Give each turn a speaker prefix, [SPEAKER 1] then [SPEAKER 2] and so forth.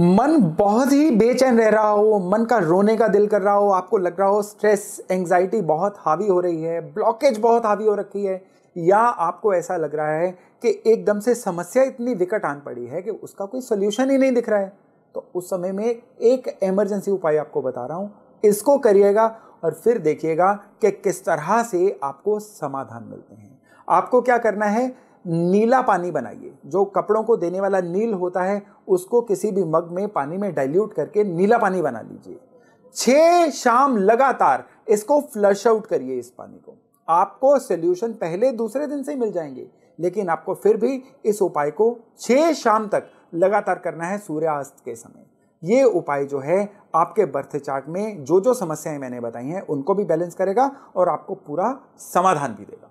[SPEAKER 1] मन बहुत ही बेचैन रह रहा हो मन का रोने का दिल कर रहा हो आपको लग रहा हो स्ट्रेस एंग्जाइटी बहुत हावी हो रही है ब्लॉकेज बहुत हावी हो रखी है या आपको ऐसा लग रहा है कि एकदम से समस्या इतनी विकट आन पड़ी है कि उसका कोई सोल्यूशन ही नहीं दिख रहा है तो उस समय में एक एमरजेंसी उपाय आपको बता रहा हूँ इसको करिएगा और फिर देखिएगा कि किस तरह से आपको समाधान मिलते हैं आपको क्या करना है नीला पानी बनाइए जो कपड़ों को देने वाला नील होता है उसको किसी भी मग में पानी में डाइल्यूट करके नीला पानी बना लीजिए छः शाम लगातार इसको फ्लश आउट करिए इस पानी को आपको सोल्यूशन पहले दूसरे दिन से ही मिल जाएंगे लेकिन आपको फिर भी इस उपाय को छः शाम तक लगातार करना है सूर्यास्त के समय ये उपाय जो है आपके बर्थ चार्ट में जो जो समस्याएं मैंने बताई हैं उनको भी बैलेंस करेगा और आपको पूरा समाधान भी देगा